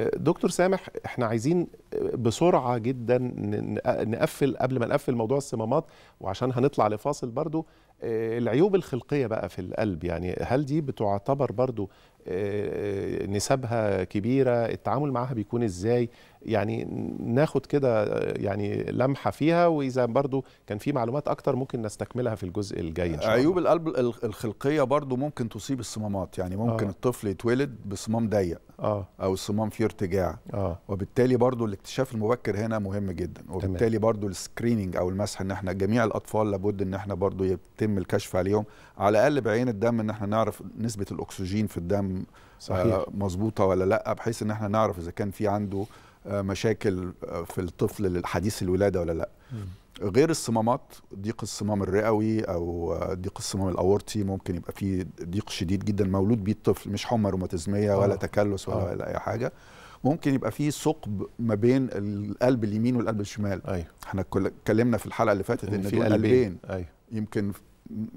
دكتور سامح احنا عايزين بسرعه جدا نقفل قبل ما نقفل موضوع الصمامات وعشان هنطلع لفاصل برضو آه، العيوب الخلقية بقى في القلب يعني هل دي بتعتبر برضو آه، آه، نسبها كبيرة التعامل معها بيكون ازاي يعني ناخد كده يعني لمحة فيها وإذا برضو كان في معلومات أكتر ممكن نستكملها في الجزء الجاي إن شاء الله. عيوب القلب الخلقية برضو ممكن تصيب الصمامات يعني ممكن آه. الطفل يتولد بصمام ضيق آه. أو الصمام فيه ارتجاع آه. وبالتالي برضو الاكتشاف المبكر هنا مهم جدا وبالتالي تمام. برضو السكرينينج أو المسح إن احنا جميع الأطفال لابد إن احنا برضو يبت يتم الكشف عليهم على الاقل بعين الدم ان احنا نعرف نسبه الاكسجين في الدم صحيح. آه، مظبوطه ولا لا بحيث ان احنا نعرف اذا كان في عنده آه، مشاكل آه، في الطفل حديث الولاده ولا لا غير الصمامات ضيق الصمام الرئوي او ضيق الصمام الاورطي ممكن يبقى في ضيق شديد جدا مولود بيه الطفل مش حمى روماتيزميه ولا تكلس ولا, ولا اي حاجه ممكن يبقى في ثقب ما بين القلب اليمين والقلب الشمال ايوه احنا اتكلمنا في الحلقه اللي فاتت ان, إن في قلبين ايوه يمكن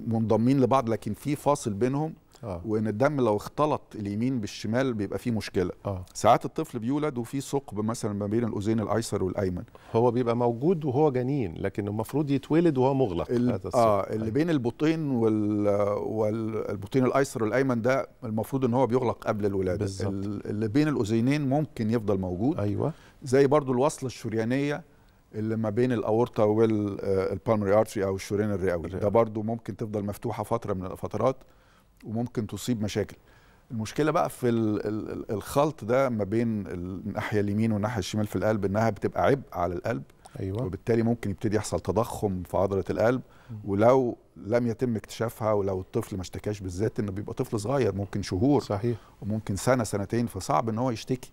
منضمين لبعض لكن في فاصل بينهم آه. وان الدم لو اختلط اليمين بالشمال بيبقى فيه مشكله آه. ساعات الطفل بيولد وفي ثقب مثلا ما بين الاذين الايسر والايمن هو بيبقى موجود وهو جنين لكن المفروض يتولد وهو مغلق ال... هذا اه اللي بين البطين وال... والبطين الايسر والايمن ده المفروض ان هو بيغلق قبل الولاده بالزبط. اللي بين الاذينين ممكن يفضل موجود ايوه زي برضو الوصله الشريانيه اللي ما بين الاورطه والبالمري آه، ارتري او الشورين الرئوي ده برضو ممكن تفضل مفتوحه فتره من الفترات وممكن تصيب مشاكل المشكله بقى في الخلط ده ما بين الناحيه اليمين والناحيه الشمال في القلب انها بتبقى عبء على القلب أيوة. وبالتالي ممكن يبتدي يحصل تضخم في عضله القلب ولو لم يتم اكتشافها ولو الطفل ما اشتكاش بالذات انه بيبقى طفل صغير ممكن شهور صحيح وممكن سنه سنتين فصعب ان هو يشتكي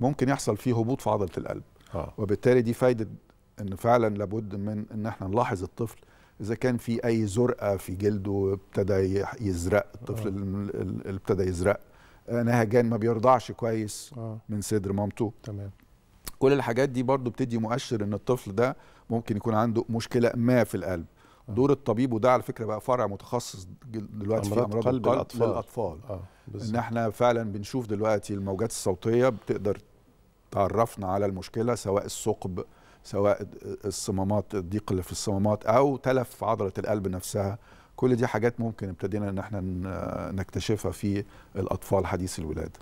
ممكن يحصل فيه هبوط في عضله القلب آه. وبالتالي دي فايده ان فعلا لابد من ان احنا نلاحظ الطفل اذا كان في اي زرقه في جلده ابتدى يزرق الطفل آه. اللي ابتدى يزرق آه، نهجان ما بيرضعش كويس أوه. من صدر مامته تمام كل الحاجات دي برضو بتدي مؤشر ان الطفل ده ممكن يكون عنده مشكله ما في القلب دور الطبيب وده على فكره بقى فرع متخصص دلوقتي في امراض قلب الأطفال, للاطفال آه. ان احنا فعلا بنشوف دلوقتي الموجات الصوتيه بتقدر تعرفنا على المشكله سواء الثقب سواء الصمامات الضيق اللي في الصمامات او تلف عضله القلب نفسها كل دي حاجات ممكن ابتدينا ان احنا نكتشفها في الاطفال حديث الولاده